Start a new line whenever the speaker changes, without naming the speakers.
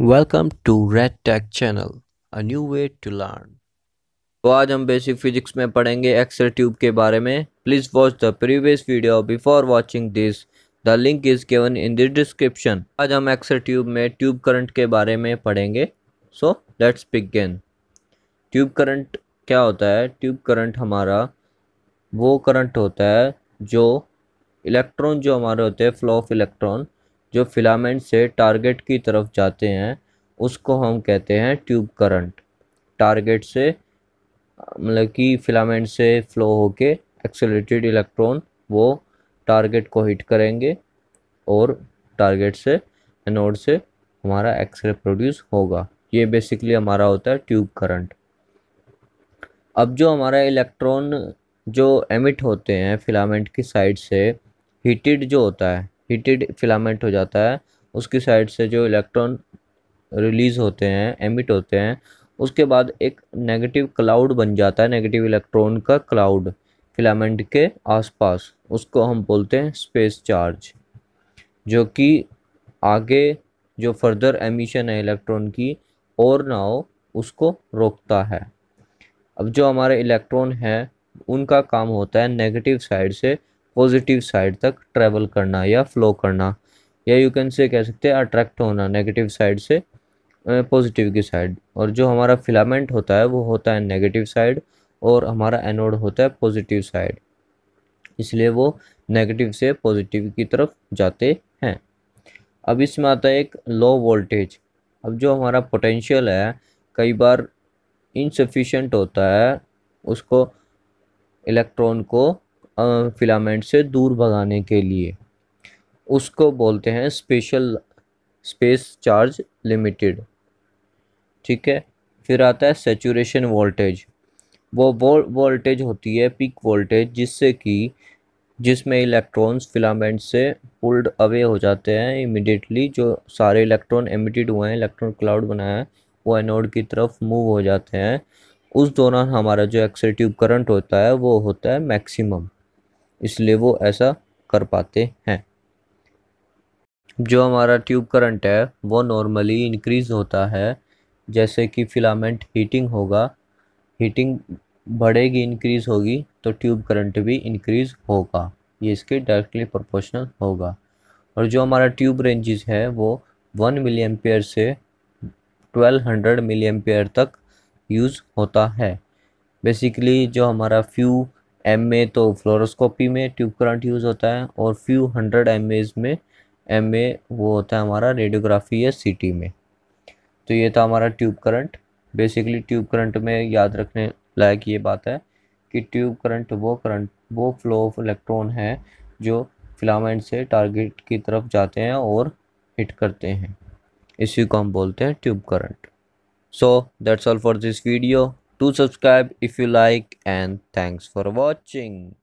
Welcome to red Tech channel a new way to learn. तो आज हम basic physics में पढ़ेंगे एक्सरे ट्यूब के बारे में please watch the previous video before watching this the link is given in the description आज हम एक्सरे ट्यूब में ट्यूब करंट के बारे में पढ़ेंगे so let's begin tube current क्या होता है ट्यूब करंट हमारा वो करंट होता है जो इलेक्ट्रॉन जो हमारे होते हैं फ्लो ऑफ इलेक्ट्रॉन जो फिलामेंट से टारगेट की तरफ जाते हैं उसको हम कहते हैं ट्यूब करंट टारगेट से मतलब कि फिलामेंट से फ्लो होके एक्सेलेटेड इलेक्ट्रॉन वो टारगेट को हिट करेंगे और टारगेट से एनोड से हमारा एक्सरे प्रोड्यूस होगा ये बेसिकली हमारा होता है ट्यूब करंट अब जो हमारा इलेक्ट्रॉन जो एमिट होते हैं फिलामेंट की साइड से हीटेड जो होता है हीटेड फिलामेंट हो जाता है उसकी साइड से जो इलेक्ट्रॉन रिलीज़ होते हैं एमिट होते हैं उसके बाद एक नेगेटिव क्लाउड बन जाता है नेगेटिव इलेक्ट्रॉन का क्लाउड फिलामेंट के आसपास उसको हम बोलते हैं स्पेस चार्ज जो कि आगे जो फर्दर एमिशन है इलेक्ट्रॉन की और ना हो उसको रोकता है अब जो हमारे इलेक्ट्रॉन हैं उनका काम होता है नेगेटिव साइड से पॉजिटिव साइड तक ट्रैवल करना या फ्लो करना या यू कैन से कह सकते हैं अट्रैक्ट होना नेगेटिव साइड से पॉजिटिव की साइड और जो हमारा फिलामेंट होता है वो होता है नेगेटिव साइड और हमारा एनोड होता है पॉजिटिव साइड इसलिए वो नेगेटिव से पॉजिटिव की तरफ जाते हैं अब इसमें आता है एक लो वोल्टेज अब जो हमारा पोटेंशियल है कई बार इनसफिशेंट होता है उसको इलेक्ट्रॉन को फिलामेंट से दूर भगाने के लिए उसको बोलते हैं स्पेशल स्पेस चार्ज लिमिटेड ठीक है फिर आता है सेचुरेशन वोल्टेज वो वोल्टेज होती है पीक वोल्टेज जिससे कि जिसमें इलेक्ट्रॉन्स फिलामेंट से पुल्ड अवे हो जाते हैं इमिडिएटली जो सारे इलेक्ट्रॉन एमिटेड हुए हैं इलेक्ट्रॉन क्लाउड बनाया है वो एनोड की तरफ मूव हो जाते हैं उस दौरान हमारा जो ट्यूब करंट होता है वो होता है मैक्सिमम इसलिए वो ऐसा कर पाते हैं जो हमारा ट्यूब करंट है वो नॉर्मली इंक्रीज़ होता है जैसे कि फिलामेंट हीटिंग होगा हीटिंग बढ़ेगी इंक्रीज़ होगी तो ट्यूब करंट भी इंक्रीज़ होगा ये इसके डायरेक्टली प्रोपोर्शनल होगा और जो हमारा ट्यूब रेंजेस है वो वन मिली एम्पेयर से ट्वेल्व हंड्रेड मिली एम्पेयर तक यूज़ होता है बेसिकली जो हमारा फ्यू एम तो में तो फ्लोरोस्कोपी में ट्यूब करंट यूज़ होता है और फ्यू हंड्रेड एम में एम वो होता है हमारा रेडियोग्राफी या सी में तो ये था हमारा tube current basically tube current में याद रखने लायक ये बात है कि ट्यूब करंट वो करंट वो फ्लो ऑफ इलेक्ट्रॉन है जो फिलामेंट से टारगेट की तरफ जाते हैं और हिट करते हैं इसी को हम बोलते हैं tube current so that's all for this video do subscribe if you like and thanks for watching